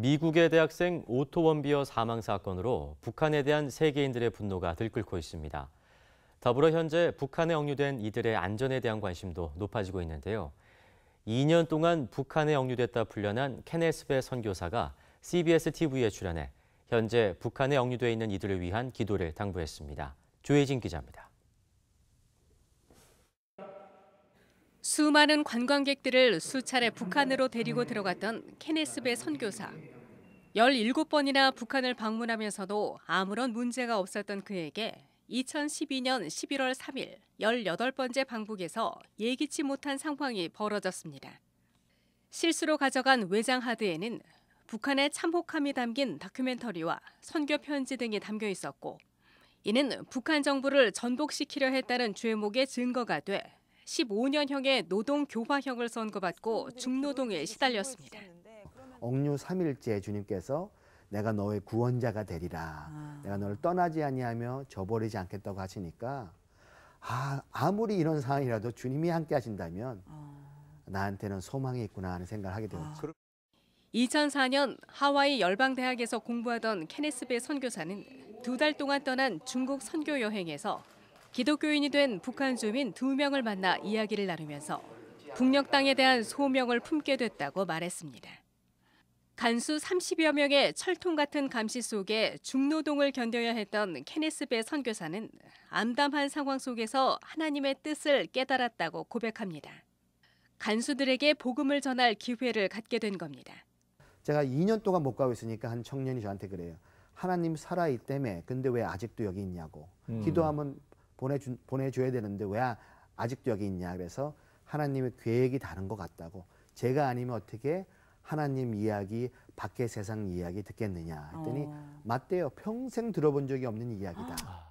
미국의 대학생 오토 원비어 사망 사건으로 북한에 대한 세계인들의 분노가 들끓고 있습니다. 더불어 현재 북한에 억류된 이들의 안전에 대한 관심도 높아지고 있는데요. 2년 동안 북한에 억류됐다 풀려난 케네스베 선교사가 CBS TV에 출연해 현재 북한에 억류돼 있는 이들을 위한 기도를 당부했습니다. 조혜진 기자입니다. 수많은 관광객들을 수차례 북한으로 데리고 들어갔던 케네스베 선교사. 17번이나 북한을 방문하면서도 아무런 문제가 없었던 그에게 2012년 11월 3일 18번째 방북에서 예기치 못한 상황이 벌어졌습니다. 실수로 가져간 외장 하드에는 북한의 참혹함이 담긴 다큐멘터리와 선교 편지 등이 담겨 있었고 이는 북한 정부를 전복시키려 했다는 죄목의 증거가 돼 15년형의 노동 교화형을 선고받고 중노동에 시달렸습니다. 억류 3일째 주님께서 내가 너의 구원자가 되리라. 아. 내가 너를 떠나지 아니하며 저버리지 않겠다고 하시니까 아, 아무리 이런 상황이라도 주님이 함께 하신다면 아. 나한테는 소망이 있구나 하는 생각을 하게 되었죠. 2004년 아. 하와이 열방대학에서 공부하던 케네스베 선교사는 두 달 동안 떠난 중국 선교 여행에서 기독교인이 된 북한 주민 두명을 만나 이야기를 나누면서 북녘 땅에 대한 소명을 품게 됐다고 말했습니다. 간수 30여 명의 철통 같은 감시 속에 중노동을 견뎌야 했던 케네스 배 선교사는 암담한 상황 속에서 하나님의 뜻을 깨달았다고 고백합니다. 간수들에게 복음을 전할 기회를 갖게 된 겁니다. 제가 2년 동안 못 가고 있으니까 한 청년이 저한테 그래요. 하나님 살아있다며 근데 왜 아직도 여기 있냐고. 음. 기도하면 보내준, 보내줘야 되는데 왜 아직도 여기 있냐. 그래서 하나님의 계획이 다른 것 같다고. 제가 아니면 어떻게 하나님 이야기, 밖의 세상 이야기 듣겠느냐 했더니 어. 맞대요. 평생 들어본 적이 없는 이야기다. 아.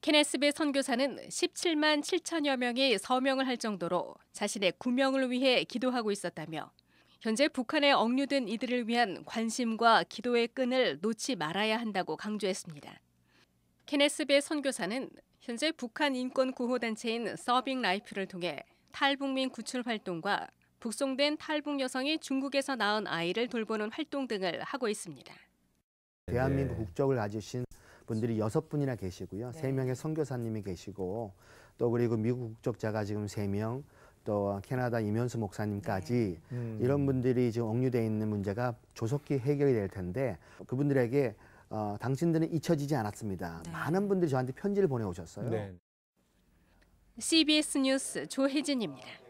케네스베 선교사는 17만 7천여 명이 서명을 할 정도로 자신의 구명을 위해 기도하고 있었다며 현재 북한에 억류된 이들을 위한 관심과 기도의 끈을 놓지 말아야 한다고 강조했습니다. 케네스베 선교사는 현재 북한 인권 구호 단체인 서빙 라이프를 통해 탈북민 구출 활동과 북송된 탈북 여성이 중국에서 낳은 아이를 돌보는 활동 등을 하고 있습니다. 대한민국 네. 국적을 가지신 분들이 여섯 분이나 계시고요. 네. 세 명의 선교사님이 계시고 또 그리고 미국 국적자가 지금 세 명, 또 캐나다 이면수 목사님까지 네. 음. 이런 분들이 지금 억류돼 있는 문제가 조속히 해결이 될 텐데 그분들에게 어, 당신들은 잊혀지지 않았습니다. 네. 많은 분들이 저한테 편지를 보내오셨어요. 네. CBS 뉴스 조혜진입니다.